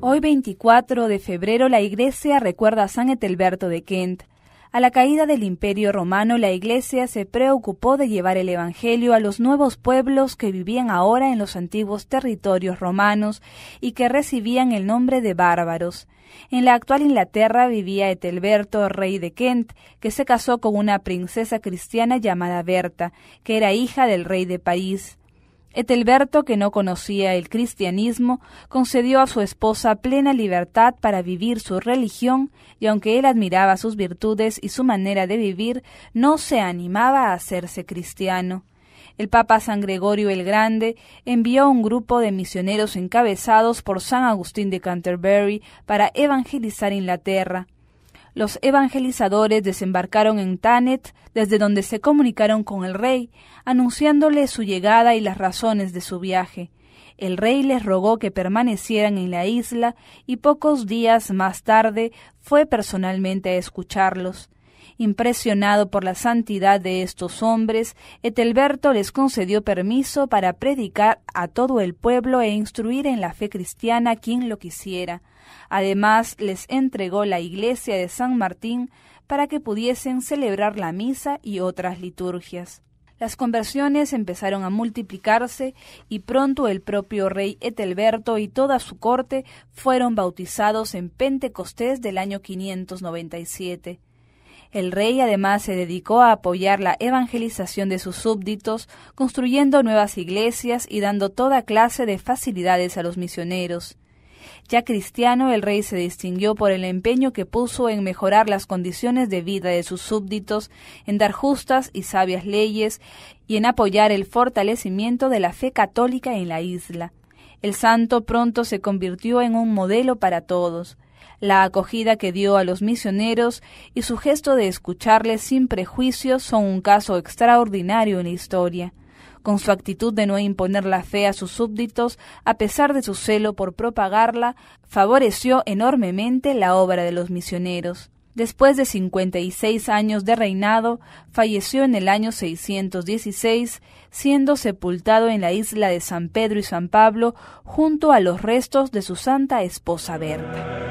Hoy 24 de febrero la iglesia recuerda a San Etelberto de Kent. A la caída del imperio romano la iglesia se preocupó de llevar el Evangelio a los nuevos pueblos que vivían ahora en los antiguos territorios romanos y que recibían el nombre de bárbaros. En la actual Inglaterra vivía Etelberto, rey de Kent, que se casó con una princesa cristiana llamada Berta, que era hija del rey de París. Etelberto, que no conocía el cristianismo, concedió a su esposa plena libertad para vivir su religión y aunque él admiraba sus virtudes y su manera de vivir, no se animaba a hacerse cristiano. El Papa San Gregorio el Grande envió un grupo de misioneros encabezados por San Agustín de Canterbury para evangelizar Inglaterra los evangelizadores desembarcaron en Tanet, desde donde se comunicaron con el rey, anunciándole su llegada y las razones de su viaje. El rey les rogó que permanecieran en la isla y pocos días más tarde fue personalmente a escucharlos. Impresionado por la santidad de estos hombres, Etelberto les concedió permiso para predicar a todo el pueblo e instruir en la fe cristiana quien lo quisiera. Además, les entregó la iglesia de San Martín para que pudiesen celebrar la misa y otras liturgias. Las conversiones empezaron a multiplicarse y pronto el propio rey Etelberto y toda su corte fueron bautizados en Pentecostés del año 597. El rey además se dedicó a apoyar la evangelización de sus súbditos, construyendo nuevas iglesias y dando toda clase de facilidades a los misioneros. Ya cristiano, el rey se distinguió por el empeño que puso en mejorar las condiciones de vida de sus súbditos, en dar justas y sabias leyes y en apoyar el fortalecimiento de la fe católica en la isla. El santo pronto se convirtió en un modelo para todos. La acogida que dio a los misioneros y su gesto de escucharles sin prejuicios son un caso extraordinario en la historia. Con su actitud de no imponer la fe a sus súbditos, a pesar de su celo por propagarla, favoreció enormemente la obra de los misioneros. Después de 56 años de reinado, falleció en el año 616, siendo sepultado en la isla de San Pedro y San Pablo junto a los restos de su santa esposa Berta.